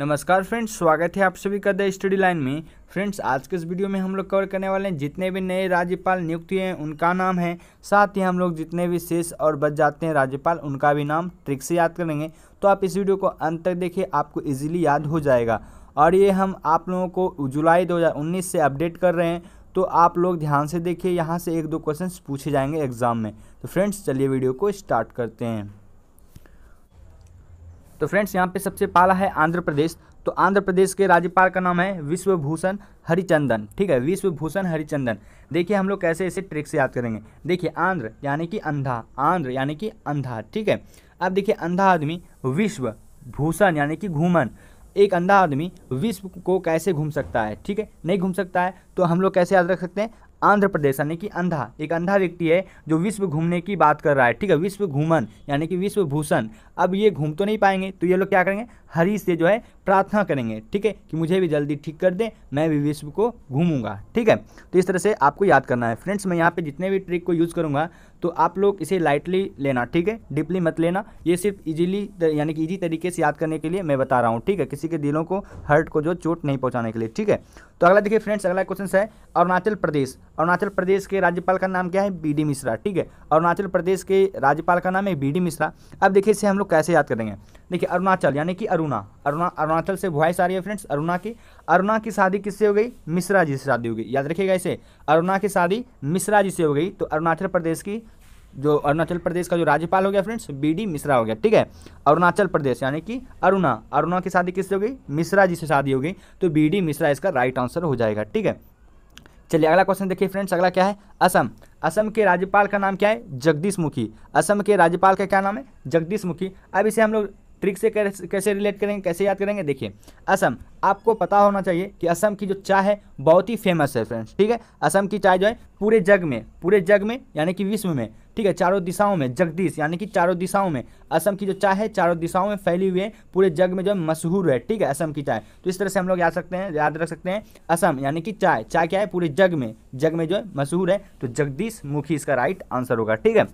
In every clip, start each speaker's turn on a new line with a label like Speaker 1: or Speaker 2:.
Speaker 1: नमस्कार फ्रेंड्स स्वागत है आप सभी का द स्टडी लाइन में फ्रेंड्स आज के इस वीडियो में हम लोग कवर करने वाले हैं जितने भी नए राज्यपाल नियुक्त हुए हैं उनका नाम है साथ ही हम लोग जितने भी शेष और बच जाते हैं राज्यपाल उनका भी नाम ट्रिक से याद करेंगे तो आप इस वीडियो को अंत तक देखिए आपको ईजिली याद हो जाएगा और ये हम आप लोगों को जुलाई दो से अपडेट कर रहे हैं तो आप लोग ध्यान से देखिए यहाँ से एक दो क्वेश्चन पूछे जाएंगे एग्जाम में तो फ्रेंड्स चलिए वीडियो को स्टार्ट करते हैं तो फ्रेंड्स यहाँ पे सबसे पहला है आंध्र प्रदेश तो आंध्र प्रदेश के राज्यपाल का नाम है विश्वभूषण हरिचंदन ठीक है विश्वभूषण हरिचंदन देखिए हम लोग कैसे इसे ट्रिक से याद करेंगे देखिए आंध्र यानी कि अंधा आंध्र यानी कि अंधा ठीक है अब देखिए अंधा आदमी विश्व भूषण यानी कि घूमन एक अंधा आदमी विश्व को कैसे घूम सकता है ठीक है नहीं घूम सकता है तो हम लोग कैसे याद रख सकते हैं आंध्र प्रदेश यानी कि अंधा एक अंधा व्यक्ति है जो विश्व घूमने की बात कर रहा है ठीक है विश्व घूमन यानी कि विश्व भूषण अब ये घूम तो नहीं पाएंगे तो ये लोग क्या करेंगे हरि से जो है प्रार्थना करेंगे ठीक है कि मुझे भी जल्दी ठीक कर दें मैं भी विश्व को घूमूंगा ठीक है तो इस तरह से आपको याद करना है फ्रेंड्स मैं यहाँ पे जितने भी ट्रिक को यूज़ करूँगा तो आप लोग इसे लाइटली लेना ठीक है डीपली मत लेना ये सिर्फ इजीली यानी कि इजी तरीके से याद करने के लिए मैं बता रहा हूँ ठीक है किसी के दिलों को हर्ट को जो चोट नहीं पहुँचाने के लिए ठीक है तो अगला देखिए फ्रेंड्स अगला क्वेश्चन है अरुणाचल प्रदेश अरुणाचल प्रदेश के राज्यपाल का नाम क्या है बी डी मिश्रा ठीक है अरुणाचल प्रदेश के राज्यपाल का नाम है बी डी मिश्रा अब देखिए इसे हम लोग कैसे याद करेंगे देखिए अरुणाचल यानी कि अरुणा अरुणा अरुणाचल से वॉइस आ रही है फ्रेंड्स अरुणा की अरुणा की शादी किससे हो गई मिश्रा जी से शादी हो गई याद रखिएगा इसे अरुणा की शादी मिश्रा जी से हो गई तो अरुणाचल प्रदेश की जो अरुणाचल प्रदेश का जो राज्यपाल हो गया फ्रेंड्स बी डी मिश्रा हो गया ठीक है अरुणाचल प्रदेश यानी कि अरुणा अरुणा की शादी किससे हो गई मिश्रा जी से शादी हो गई तो बी डी मिश्रा इसका राइट आंसर हो जाएगा ठीक है चलिए अगला क्वेश्चन देखिए फ्रेंड्स अगला क्या है असम असम के राज्यपाल का नाम क्या है जगदीश मुखी असम के राज्यपाल का क्या नाम है जगदीश मुखी अब इसे हम लोग ट्रिक से कैसे रिलेट करेंगे कैसे याद करेंगे देखिए असम आपको पता होना चाहिए कि असम की जो चाय है बहुत ही फेमस है फ्रेंड्स ठीक है असम की चाय जो है पूरे जग में पूरे जग में यानी कि विश्व में ठीक है चारों दिशाओं में जगदीश यानी कि चारों दिशाओं में असम की जो चाय है चारों दिशाओं में फैली हुई है पूरे जग में जो है मशहूर है ठीक है असम की चाय तो इस तरह से हम लोग याद सकते हैं याद रख सकते हैं असम यानी कि चाय चाय क्या है पूरे जग में जग में जो है मशहूर है तो जगदीश मुखी इसका राइट आंसर होगा ठीक है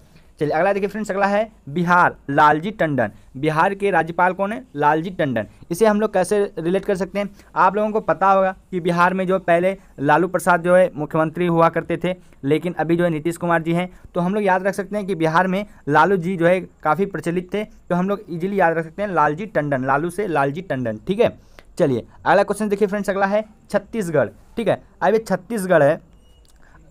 Speaker 1: चलिए अगला देखिए फ्रेंड्स अगला है बिहार लालजी टंडन बिहार के राज्यपाल कौन है लालजी टंडन इसे हम लोग कैसे रिलेट कर सकते हैं आप लोगों को पता होगा कि बिहार में जो पहले लालू प्रसाद जो है मुख्यमंत्री हुआ करते थे लेकिन अभी जो है नीतीश कुमार जी हैं तो हम लोग याद रख सकते हैं कि बिहार में लालू जी जो है काफ़ी प्रचलित थे तो हम लोग ईजिली याद रख सकते हैं लालजी टंडन लालू से लालजी टंडन ठीक है चलिए अगला क्वेश्चन देखिए फ्रेंड्स अगला है छत्तीसगढ़ ठीक है अब ये छत्तीसगढ़ है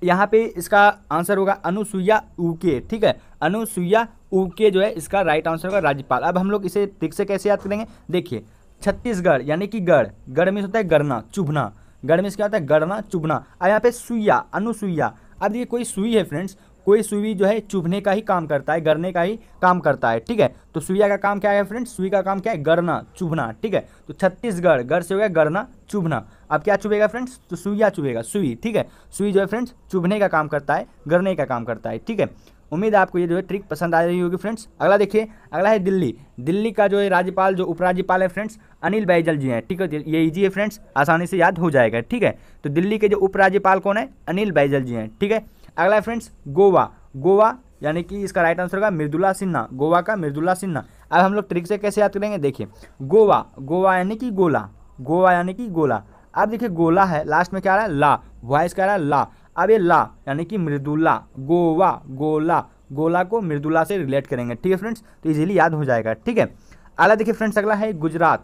Speaker 1: यहाँ पे इसका आंसर होगा अनुसुईया उके ठीक है अनुसुईया उके जो है इसका राइट आंसर होगा राज्यपाल अब हम लोग इसे ठीक से कैसे याद करेंगे देखिए छत्तीसगढ़ यानी कि गढ़ गढ़ में होता है गढ़ना चुभना गढ़ में क्या होता है गढ़ना चुभना और यहाँ पे सुइया अनुसुईया अब ये कोई सुई है फ्रेंड्स कोई सुई जो है चुभने का ही काम करता है गरने का ही काम करता है ठीक है तो सुइया का काम क्या है फ्रेंड सुई का काम क्या है गरना चुभना ठीक है तो छत्तीसगढ़ गर से हो गया गरना चुभना अब क्या चुभेगा फ्रेंड्स तो सुइया चुभेगा सुई ठीक है सुई जो है फ्रेंड्स चुभने का काम करता है गरने का काम करता है ठीक है उम्मीद है आपको ये जो है ट्रिक पसंद आ रही होगी फ्रेंड्स अगला देखिए अगला है दिल्ली दिल्ली का जो है राज्यपाल जो उपराज्यपाल है फ्रेंड्स अनिल बैजल जी हैं ठीक है ये इजी है फ्रेंड्स आसानी से याद हो जाएगा ठीक है तो दिल्ली के जो उपराज्यपाल कौन है अनिल बैजल जी हैं ठीक है अगला है फ्रेंड्स गोवा गोवा यानी कि इसका राइट आंसर होगा मृदुला सिन्हा गोवा का मृदुला सिन्हा अब हम लोग ट्रिक से कैसे याद करेंगे देखिए गोवा गोवा यानी कि गोला गोवा यानी कि गोला अब देखिए गोला है लास्ट में क्या आ रहा है ला वॉइस क्या आ रहा है ला अब ये ला यानी कि मृदुला गोवा गोला गोला को मृदुला से रिलेट करेंगे ठीक है फ्रेंड्स तो इजीली याद हो जाएगा ठीक है अगला देखिए फ्रेंड्स अगला है गुजरात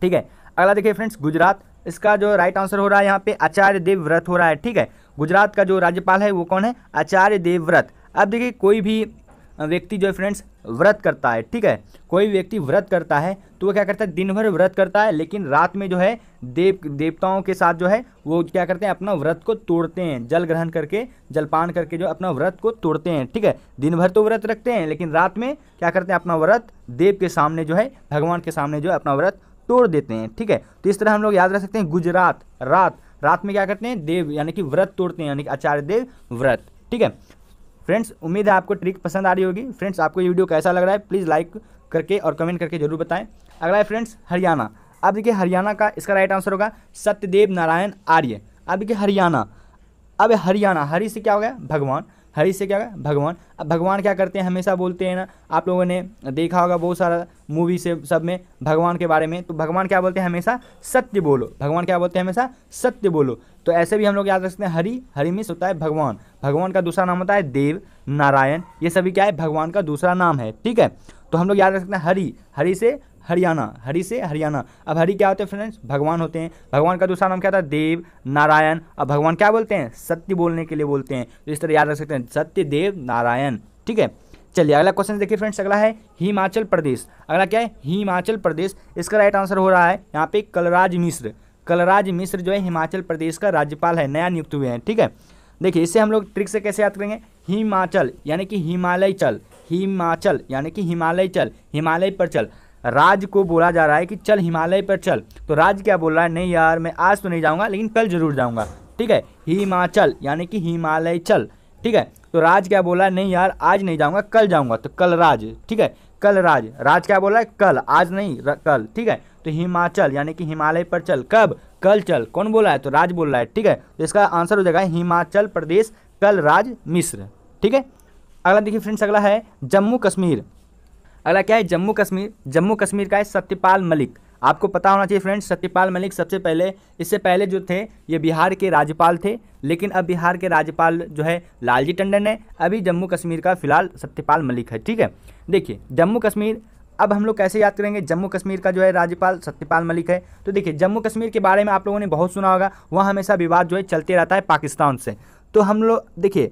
Speaker 1: ठीक है अगला देखिए फ्रेंड्स गुजरात इसका जो राइट आंसर हो रहा है यहाँ पे आचार्य देव व्रत हो रहा है ठीक है गुजरात का जो राज्यपाल है वो कौन है आचार्य देवव्रत अब देखिए कोई भी व्यक्ति जो है फ्रेंड्स व्रत करता है ठीक है कोई व्यक्ति व्रत करता है तो वो क्या करता है दिन भर व्रत करता है लेकिन रात में जो है देव देवताओं के साथ जो है वो क्या करते हैं अपना व्रत को तोड़ते हैं जल ग्रहण करके जलपान करके जो अपना व्रत को तोड़ते हैं ठीक है दिन भर तो व्रत रखते हैं लेकिन रात में क्या करते हैं अपना व्रत देव के सामने जो है भगवान के सामने जो है अपना व्रत तोड़ देते हैं ठीक है तो इस तरह हम लोग याद रख सकते हैं गुजरात रात रात में क्या करते हैं देव यानी कि व्रत तोड़ते हैं यानी कि आचार्य देव व्रत ठीक है फ्रेंड्स उम्मीद है आपको ट्रिक पसंद आ रही होगी फ्रेंड्स आपको ये वीडियो कैसा लग रहा है प्लीज़ लाइक करके और कमेंट करके जरूर बताएं अगला है फ्रेंड्स हरियाणा अब देखिए हरियाणा का इसका राइट आंसर होगा सत्यदेव नारायण आर्य अब देखिए हरियाणा अब हरियाणा हरी से क्या हो गया भगवान हरि से क्या भगवान अब भगवान क्या करते हैं हमेशा बोलते हैं ना आप लोगों ने देखा होगा बहुत सारा मूवी से सब में भगवान के बारे में तो भगवान क्या बोलते हैं हमेशा सत्य बोलो भगवान क्या बोलते हैं हमेशा सत्य बोलो तो ऐसे भी हम लोग याद रख सकते हैं हरि हरि मिस होता है भगवान भगवान का दूसरा नाम होता है देव नारायण ये सभी क्या है भगवान का दूसरा नाम है ठीक है तो हम लोग याद रख सकते हैं हरि हरि से हरियाणा हरि से हरियाणा अब हरि क्या होते हैं फ्रेंड्स भगवान होते हैं भगवान का दूसरा नाम क्या था देव नारायण अब भगवान क्या बोलते हैं सत्य बोलने के लिए बोलते हैं तो इस तरह याद रख सकते हैं सत्य देव नारायण ठीक है चलिए अगला क्वेश्चन देखिए फ्रेंड्स अगला है हिमाचल प्रदेश अगला क्या है हिमाचल प्रदेश इसका राइट आंसर हो रहा है यहाँ पे कलराज मिश्र कलराज मिश्र जो है हिमाचल प्रदेश का राज्यपाल है नया नियुक्त हुए हैं ठीक है देखिए इसे हम लोग ट्रिक से कैसे याद करेंगे हिमाचल यानी कि हिमालय चल हिमाचल यानी कि हिमालय चल हिमालय पर चल राज को बोला जा रहा है कि चल हिमालय पर चल तो राज क्या बोल रहा है नहीं यार मैं आज तो नहीं जाऊँगा लेकिन कल जरूर जाऊँगा ठीक है हिमाचल यानी कि हिमालय चल ठीक है तो राज क्या बोला नहीं यार आज नहीं जाऊँगा कल जाऊँगा तो कल राज ठीक है कल राज राज क्या बोला है कल आज नहीं कल ठीक है तो हिमाचल यानी कि हिमालय पर चल कब कल चल कौन बोला है तो राज बोल रहा है ठीक है तो इसका आंसर हो जाएगा हिमाचल प्रदेश कल राज मिश्र ठीक है अगला देखिए फ्रेंड्स अगला है जम्मू कश्मीर अगला क्या है जम्मू कश्मीर जम्मू कश्मीर का है सत्यपाल मलिक आपको पता होना चाहिए फ्रेंड्स सत्यपाल मलिक सबसे पहले इससे पहले जो थे ये बिहार के राज्यपाल थे लेकिन अब बिहार के राज्यपाल जो है लालजी टंडन है अभी जम्मू कश्मीर का फिलहाल सत्यपाल मलिक है ठीक है देखिए जम्मू कश्मीर अब हम लोग कैसे याद करेंगे जम्मू कश्मीर का जो है राज्यपाल सत्यपाल मलिक है तो देखिए जम्मू कश्मीर के बारे में आप लोगों ने बहुत सुना होगा वहाँ हमेशा विवाद जो है चलते रहता है पाकिस्तान से तो हम लोग देखिए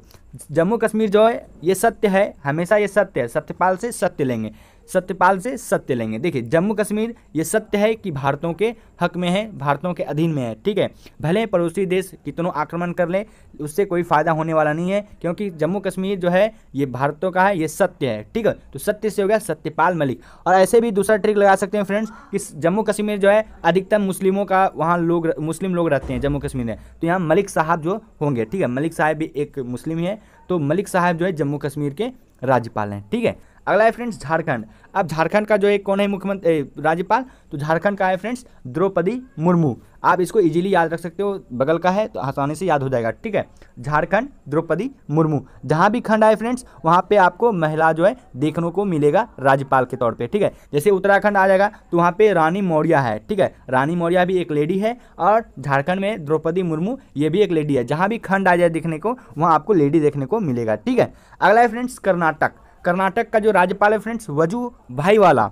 Speaker 1: जम्मू कश्मीर जो है ये सत्य है हमेशा ये सत्य है सत्यपाल से सत्य लेंगे सत्यपाल से सत्य लेंगे देखिए जम्मू कश्मीर ये सत्य है कि भारतों के हक में है भारतों के अधीन में है ठीक है भले पड़ोसी देश कितनों आक्रमण कर ले उससे कोई फ़ायदा होने वाला नहीं है क्योंकि जम्मू कश्मीर जो है ये भारतों का है ये सत्य है ठीक है तो सत्य से हो गया सत्यपाल मलिक और ऐसे भी दूसरा ट्रिक लगा सकते हैं फ्रेंड्स कि जम्मू कश्मीर जो है अधिकतम मुस्लिमों का वहाँ लोग मुस्लिम लोग रहते हैं जम्मू कश्मीर में तो यहाँ मलिक साहब जो होंगे ठीक है मलिक साहब भी एक मुस्लिम ही है तो मलिक साहब जो है जम्मू कश्मीर के राज्यपाल हैं ठीक है अगला है फ्रेंड्स झारखंड अब झारखंड का जो एक कौन है मुख्यमंत्री राज्यपाल तो झारखंड का है फ्रेंड्स द्रौपदी मुर्मू आप इसको इजीली याद रख सकते हो बगल का है तो आसानी से याद हो जाएगा ठीक है झारखंड द्रौपदी मुर्मू जहाँ भी खंड आए फ्रेंड्स वहाँ पे आपको महिला जो है देखने को मिलेगा राज्यपाल के तौर पे ठीक है जैसे उत्तराखंड आ जाएगा तो वहाँ पे रानी मौर्या है ठीक है रानी मौर्या भी एक लेडी है और झारखंड में द्रौपदी मुर्मू ये भी एक लेडी है जहाँ भी खंड आ जाए देखने को वहाँ आपको लेडी देखने को मिलेगा ठीक है अगला है फ्रेंड्स कर्नाटक कर्नाटक का जो राज्यपाल है फ्रेंड्स वजू भाई वाला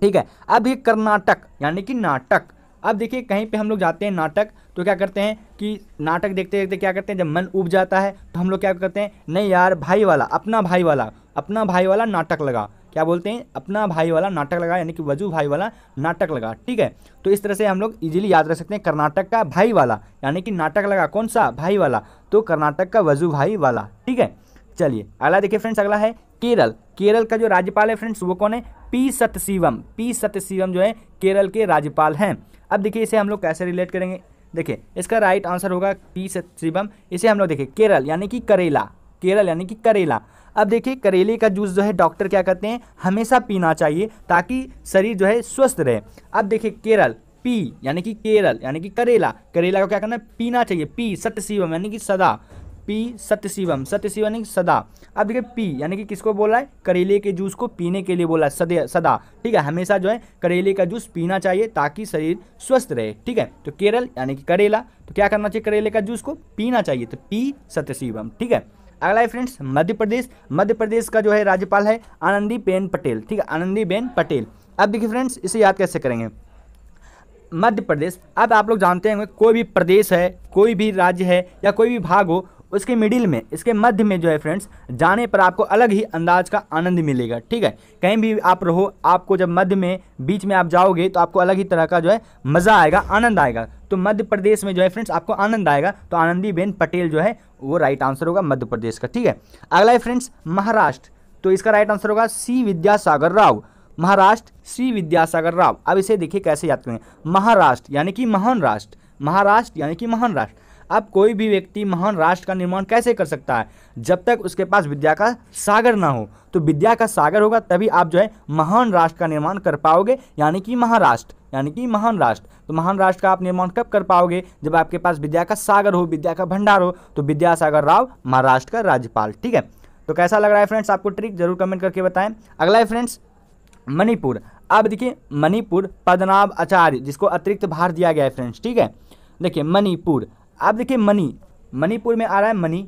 Speaker 1: ठीक है अब ये कर्नाटक यानी कि नाटक अब देखिए कहीं पे हम लोग जाते हैं नाटक तो क्या करते हैं कि नाटक देखते देखते क्या करते हैं जब मन उब जाता है तो हम लोग क्या करते हैं नहीं यार भाई वाला अपना भाई वाला अपना भाई वाला नाटक लगा क्या बोलते हैं अपना भाई वाला नाटक लगा यानी कि वजू भाई वाला नाटक लगा ठीक है तो इस तरह से हम लोग इजीली याद रख सकते हैं कर्नाटक का भाई वाला यानी कि नाटक लगा कौन सा भाई वाला तो कर्नाटक का वजू भाई वाला ठीक है चलिए अगला देखिए फ्रेंड्स अगला है केरल केरल का जो राज्यपाल है फ्रेंड्स वो कौन है पी सत्यशिवम पी सत्यशिवम जो है केरल के राज्यपाल हैं अब देखिए इसे हम लोग कैसे रिलेट करेंगे देखिए इसका राइट आंसर होगा पी सत्यशिवम इसे हम लोग देखिए केरल यानी कि करेला केरल यानी कि करेला अब देखिए करेले का जूस जो है डॉक्टर क्या कहते हैं हमेशा पीना चाहिए ताकि शरीर जो है स्वस्थ रहे अब देखिए केरल पी यानी कि केरल यानी कि करेला करेला को क्या करना है पीना चाहिए पी सत्य शिवम यानी कि सदा पी सत्यशिवम सत्य यानी सदा अब देखिए पी यानी कि किसको बोला है करेले के जूस को पीने के लिए बोला है सदे सदा ठीक है हमेशा जो है करेले का जूस पीना चाहिए ताकि शरीर स्वस्थ रहे ठीक है तो केरल यानी कि करेला तो क्या करना चाहिए करेले का जूस को पीना चाहिए तो पी सत्यशिवम ठीक है अगला है फ्रेंड्स मध्य प्रदेश मध्य प्रदेश का जो है राज्यपाल है आनंदीबेन पटेल ठीक है आनंदीबेन पटेल अब देखिए फ्रेंड्स इसे याद कैसे करेंगे मध्य प्रदेश अब आप लोग जानते होंगे कोई भी प्रदेश है कोई भी राज्य है या कोई भी भाग हो उसके मिडिल में इसके मध्य में जो है फ्रेंड्स जाने पर आपको अलग ही अंदाज का आनंद मिलेगा ठीक है कहीं भी आप रहो आपको जब मध्य में बीच में आप जाओगे तो आपको अलग ही तरह का जो है मज़ा आएगा आनंद आएगा तो मध्य प्रदेश में जो है फ्रेंड्स आपको आनंद आएगा तो आनंदीबेन पटेल जो है वो राइट आंसर होगा मध्य प्रदेश का ठीक है अगला है फ्रेंड्स महाराष्ट्र तो इसका राइट आंसर होगा सी विद्यासागर राव महाराष्ट्र सी विद्यासागर राव अब इसे देखिए कैसे याद करेंगे महाराष्ट्र यानी कि महान राष्ट्र महाराष्ट्र यानी कि महान राष्ट्र अब कोई भी व्यक्ति महान राष्ट्र का निर्माण कैसे कर सकता है जब तक उसके पास विद्या का सागर ना हो तो विद्या का सागर होगा तभी आप जो है महान राष्ट्र का निर्माण कर पाओगे यानी कि महाराष्ट्र यानी कि महान राष्ट्र तो महान राष्ट्र का आप निर्माण कब कर पाओगे जब आपके पास विद्या का सागर हो विद्या का भंडार हो तो विद्यासागर राव महाराष्ट्र का राज्यपाल ठीक है तो कैसा लग रहा है फ्रेंड्स आपको ट्रिक जरूर कमेंट करके बताएं अगला है फ्रेंड्स मणिपुर अब देखिए मणिपुर पदनाभ आचार्य जिसको अतिरिक्त भार दिया गया है फ्रेंड्स ठीक है देखिए मणिपुर अब देखिए मनी मणिपुर में आ रहा है मनी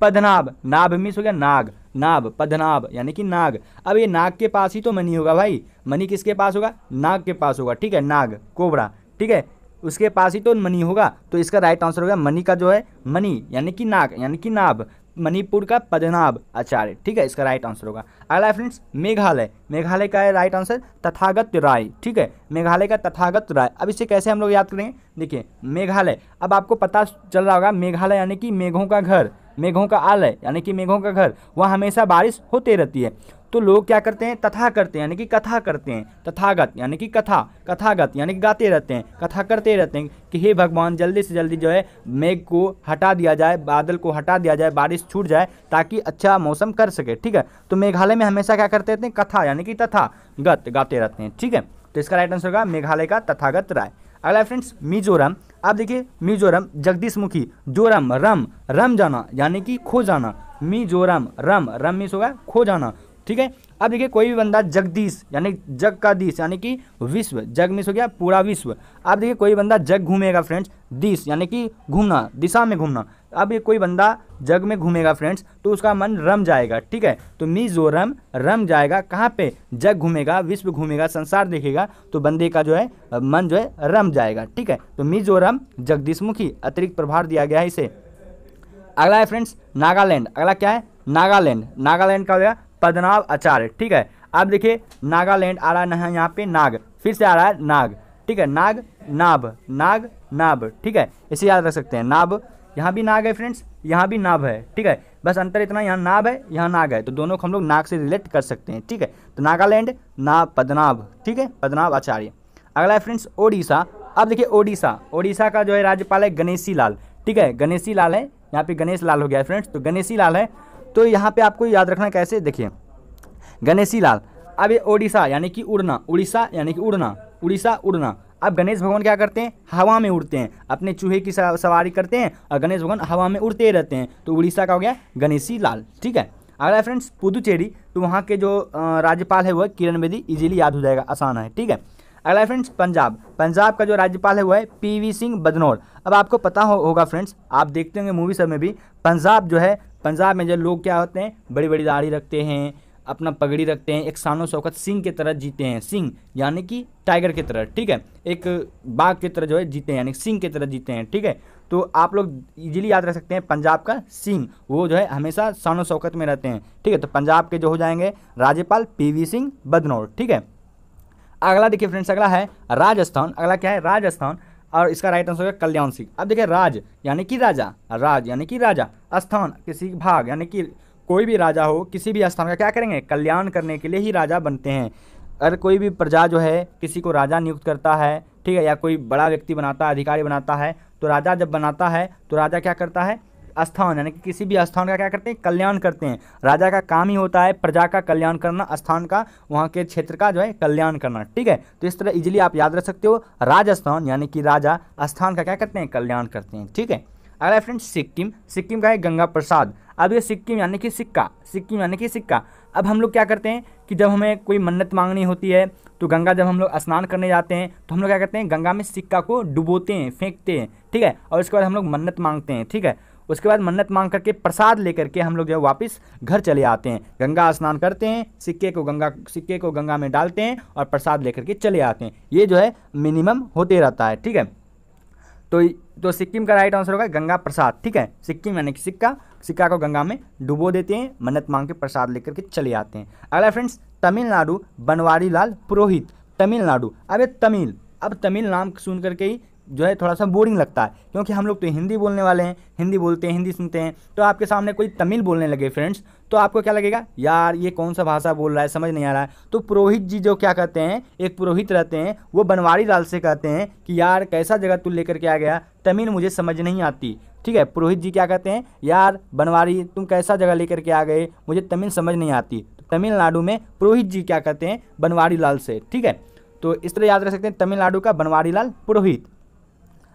Speaker 1: पदनाभ नाभ मिस हो गया नाग नाभ पदनाभ यानी कि नाग अब ये नाग के पास ही तो मनी होगा भाई मनी किसके पास होगा नाग के पास होगा ठीक है नाग कोबरा ठीक है उसके पास ही तो मनी होगा तो इसका राइट आंसर होगा मनी का जो है मनी यानी कि नाग यानी कि नाभ मणिपुर का पदनाब आचार्य ठीक है इसका राइट आंसर होगा अगला फ्रेंड्स मेघालय मेघालय का है राइट आंसर तथागत राय ठीक है मेघालय का तथागत राय अब इसे कैसे हम लोग याद करेंगे देखिए मेघालय अब आपको पता चल रहा होगा मेघालय यानी कि मेघों का घर मेघों का आलय यानी कि मेघों का घर वहाँ हमेशा बारिश होते रहती है तो लोग क्या करते हैं तथा करते हैं यानी कि कथा करते हैं तथागत यानी कि कथा कथागत यानी कि गाते रहते हैं कथा करते रहते हैं कि हे भगवान जल्दी से जल्दी जो है मेघ को हटा दिया जाए बादल को हटा दिया जाए बारिश छूट जाए ताकि अच्छा मौसम कर सके ठीक है तो मेघालय में हमेशा क्या करते रहते हैं कथा यानी कि तथागत गाते रहते हैं ठीक है तो इसका राइट आंसर होगा मेघालय का तथागत राय अगला फ्रेंड्स मिजोरम आप देखिए मिजोरम जगदीश मुखी जोरम रम रम जाना यानी कि खो जाना मिजोरम रम रम मिस होगा खो जाना ठीक है अब देखिए कोई भी बंदा जगदीश यानी जग का दीश यानी कि विश्व जग मिस हो गया पूरा विश्व अब देखिए कोई बंदा जग घूमेगा फ्रेंड्स दिश यानी कि घूमना दिशा में घूमना अब ये कोई बंदा जग में घूमेगा फ्रेंड्स तो उसका मन रम जाएगा ठीक है तो मिजोरम रम जाएगा कहाँ पे जग घूमेगा विश्व घूमेगा संसार देखेगा तो बंदे का जो है मन जो है रम जाएगा ठीक है तो मिजोरम मुखी अतिरिक्त प्रभार दिया गया है इसे अगला है फ्रेंड्स नागालैंड अगला क्या है नागालैंड नागालैंड का हो गया पदनाव आचार्य ठीक है अब देखिए नागालैंड आ रहा है यहाँ पे नाग फिर से आ रहा है नाग ठीक है नाग नाभ नाग नाभ ठीक है इसे याद रख सकते हैं नाभ यहाँ भी नाग है फ्रेंड्स यहाँ भी नाभ है ठीक है बस अंतर इतना यहाँ नाभ है यहाँ नाग है तो दोनों को हम लोग नाग से रिलेट कर सकते हैं ठीक है तो नागालैंड ना पदनाव ठीक है पदनाव आचार्य अगला है फ्रेंड्स ओडिशा अब देखिए ओडिशा ओडिशा का जो है राज्यपाल है गणेशी लाल ठीक है गणेशी लाल है यहाँ पे गणेश लाल हो गया है फ्रेंड्स तो गणेशी लाल है तो यहाँ पे आपको याद रखना कैसे देखिए गणेशी लाल अब ये ओडिशा यानी कि उड़ना उड़ीसा यानी कि उड़ना उड़ीसा उड़ना अब गणेश भगवान क्या करते हैं हवा में उड़ते हैं अपने चूहे की सवारी करते हैं और गणेश भगवान हवा में उड़ते ही रहते हैं तो उड़ीसा का हो गया गणेशी लाल ठीक है अगला फ्रेंड्स पुदुचेरी तो वहाँ के जो राज्यपाल है वह किरण बेदी इजीली याद हो जाएगा आसान है ठीक है अगला फ्रेंड्स पंजाब पंजाब का जो राज्यपाल है वो है पीवी सिंह बदनौर अब आपको पता हो, होगा फ्रेंड्स आप देखते होंगे मूवी सब में भी पंजाब जो है पंजाब में जो लोग क्या होते हैं बड़ी बड़ी दाढ़ी रखते हैं अपना पगड़ी रखते हैं एक शानो शौकत सिंह की तरह जीते हैं सिंह यानी कि टाइगर की तरह ठीक है एक बाघ की तरह जो है जीते हैं यानी सिंह की तरह जीते हैं ठीक है तो आप लोग इजीली याद रख सकते हैं पंजाब का सिंह वो जो है हमेशा शानो शौकत में रहते हैं ठीक है तो पंजाब के जो हो जाएंगे राज्यपाल पी सिंह बदनौर ठीक है अगला देखिए फ्रेंड्स अगला है राजस्थान अगला क्या है राजस्थान और इसका राइट आंसर होगा कल्याण सिंह अब देखिए राज यानी कि राजा राज यानी कि राजा स्थान किसी भाग यानी कि कोई भी राजा हो किसी भी स्थान का क्या करेंगे कल्याण करने के लिए ही राजा बनते हैं अगर कोई भी प्रजा जो है किसी को राजा नियुक्त करता है ठीक है या कोई बड़ा व्यक्ति बनाता है अधिकारी बनाता है तो राजा जब बनाता है तो राजा क्या करता है स्थान यानी कि किसी भी स्थान का क्या करते हैं कल्याण करते हैं राजा का काम ही होता है प्रजा का कल्याण करना स्थान का वहाँ के क्षेत्र का जो है कल्याण करना ठीक है तो इस तरह इजिली आप याद रख सकते हो राजस्थान यानी कि राजा स्थान का क्या करते हैं कल्याण करते हैं ठीक है अगला फ्रेंड सिक्किम सिक्किम का है गंगा प्रसाद अब ये सिक्किम यानी कि सिक्का सिक्किम यानी कि सिक्का अब हम लोग क्या करते हैं कि जब हमें कोई मन्नत मांगनी होती है तो गंगा जब हम लोग स्नान करने जाते हैं तो हम लोग क्या करते हैं गंगा में सिक्का को डुबोते हैं फेंकते हैं ठीक है और उसके बाद हम लोग मन्नत मांगते हैं ठीक है उसके बाद मन्नत मांग करके प्रसाद लेकर के हम लोग जो है वापस घर चले आते हैं गंगा स्नान करते हैं सिक्के को गंगा सिक्के को गंगा में डालते हैं और प्रसाद लेकर के चले आते हैं ये जो है मिनिमम होते रहता है ठीक है तो तो सिक्किम का राइट आंसर होगा गंगा प्रसाद ठीक है सिक्किम यानी कि सिक्का सिक्का को गंगा में डुबो देते हैं मन्नत मांग के प्रसाद लेकर के चले आते हैं अगला फ्रेंड्स तमिलनाडु बनवारी लाल पुरोहित तमिलनाडु अब तमिल अब तमिल नाम सुन करके ही जो है थोड़ा सा बोरिंग लगता है क्योंकि हम लोग तो हिंदी बोलने वाले हैं हिंदी बोलते हैं हिंदी सुनते हैं तो आपके सामने कोई तमिल बोलने लगे फ्रेंड्स तो आपको क्या लगेगा यार ये कौन सा भाषा बोल रहा है समझ नहीं आ रहा है तो पुरोहित जी जो क्या कहते हैं एक पुरोहित रहते हैं वो बनवारी लाल से कहते हैं कि यार कैसा जगह तू लेकर के आ गया तमिल मुझे समझ नहीं आती ठीक है पुरोहित जी क्या कहते हैं यार बनवारी तुम कैसा जगह लेकर के आ गए मुझे तमिल समझ नहीं आती तो तमिलनाडु में पुरोहित जी क्या कहते हैं बनवारी लाल से ठीक है तो इस तरह याद रख सकते हैं तमिलनाडु का बनवारी लाल पुरोहित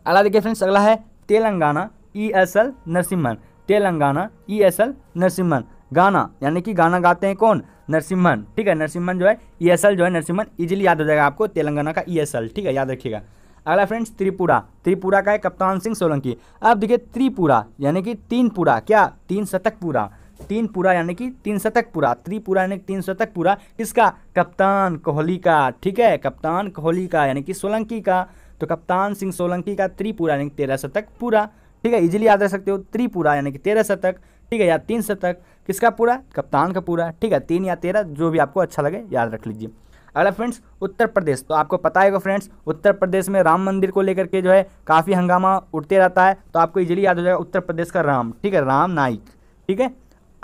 Speaker 1: अगला देखिए फ्रेंड्स अगला है Telangana E S L Narasimhan Telangana E S L Narasimhan गाना यानी कि गाना गाते हैं कौन नरसिम्हन ठीक है नरसिम्हन जो है ई एस एल जो है नरसिम्हन ईजिली याद हो जाएगा आपको तेलंगाना का ई एस एल ठीक है याद रखिएगा अगला फ्रेंड्स त्रिपुरा त्रिपुरा का है कप्तान सिंह सोलंकी अब देखिए त्रिपुरा यानी कि तीन पूरा क्या तीन शतक पूरा तीन पूरा यानी कि तीन शतक पूरा त्रिपुरा यानी कि तीन शतक पूरा किसका कप्तान कोहली का ठीक है कप्तान कोहली का यानी कि सोलंकी का तो कप्तान सिंह सोलंकी का त्रिपुरा यानी तेरह शतक पूरा ठीक है इजीली याद रख सकते हो त्रिपुरा यानी कि तेरह शतक ठीक है या तीन शतक किसका पूरा कप्तान का पूरा ठीक है तीन या तेरह जो भी आपको अच्छा लगे याद रख लीजिए अगला फ्रेंड्स उत्तर प्रदेश तो आपको पता है फ्रेंड्स उत्तर प्रदेश में राम मंदिर को लेकर के जो है काफ़ी हंगामा उठते रहता है तो आपको इजिली याद हो जाएगा उत्तर प्रदेश का राम ठीक है राम नाइक ठीक है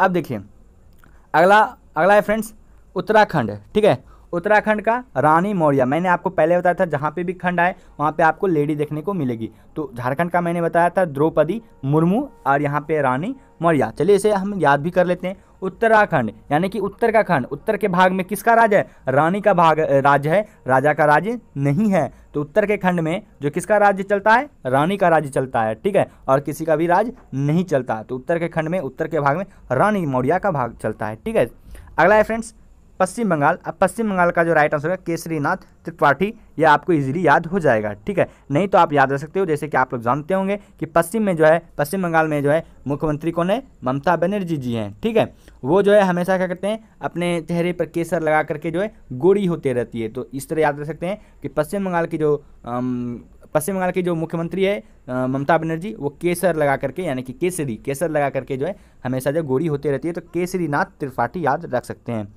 Speaker 1: अब देखिए अगला अगला है फ्रेंड्स उत्तराखंड ठीक है उत्तराखंड का रानी मौर्य मैंने आपको पहले बताया था जहाँ पे भी खंड आए वहाँ पे आपको लेडी देखने को मिलेगी तो झारखंड का मैंने बताया था द्रौपदी मुर्मू और यहाँ पे रानी मौर्य चलिए इसे हम याद भी कर लेते हैं उत्तराखंड यानी कि उत्तर का खंड उत्तर के भाग में किसका राज्य है रानी का भाग राज्य है राजा का राज्य नहीं है तो उत्तर के खंड में जो किसका राज्य चलता है रानी का राज्य चलता है ठीक है और किसी का भी राज्य नहीं चलता तो उत्तर के खंड में उत्तर के भाग में रानी मौर्य का भाग चलता है ठीक है अगला है फ्रेंड्स पश्चिम बंगाल अब पश्चिम बंगाल का जो राइट आंसर है केसरीनाथ त्रिपाठी यह आपको इजीली याद हो जाएगा ठीक है नहीं तो आप याद रख सकते हो जैसे कि आप लोग जानते होंगे कि पश्चिम में जो है पश्चिम बंगाल में जो है मुख्यमंत्री कौन है ममता बनर्जी जी हैं ठीक है वो जो है हमेशा क्या करते हैं अपने चेहरे पर केसर लगा करके जो है गोरी होते रहती है तो इस तरह याद रख सकते हैं कि पश्चिम बंगाल की जो पश्चिम बंगाल की जो मुख्यमंत्री है ममता बनर्जी वो केसर लगा करके यानी कि केसरी केसर लगा करके जो है हमेशा जो गोरी होते रहती है तो केसरी नाथ त्रिपाठी याद रख सकते हैं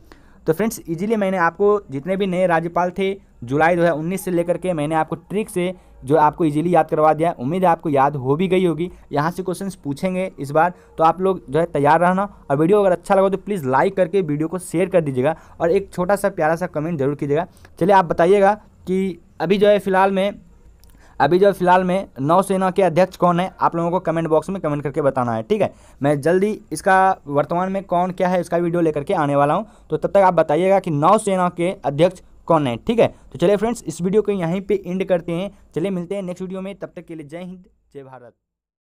Speaker 1: तो फ्रेंड्स इजीली मैंने आपको जितने भी नए राज्यपाल थे जुलाई 2019 से लेकर के मैंने आपको ट्रिक से जो आपको इजीली याद करवा दिया उम्मीद है आपको याद हो भी गई होगी यहाँ से क्वेश्चन पूछेंगे इस बार तो आप लोग जो है तैयार रहना और वीडियो अगर अच्छा लगा तो प्लीज़ लाइक करके वीडियो को शेयर कर दीजिएगा और एक छोटा सा प्यारा सा कमेंट जरूर कीजिएगा चलिए आप बताइएगा कि अभी जो है फिलहाल में अभी जो फिलहाल में नौसेना के अध्यक्ष कौन है आप लोगों को कमेंट बॉक्स में कमेंट करके बताना है ठीक है मैं जल्दी इसका वर्तमान में कौन क्या है इसका वीडियो लेकर के आने वाला हूँ तो तब तक आप बताइएगा कि नौसेना के अध्यक्ष कौन है ठीक है तो चलिए फ्रेंड्स इस वीडियो को यहीं पर एंड करते हैं चलिए मिलते हैं नेक्स्ट वीडियो में तब तक के लिए जय हिंद जय भारत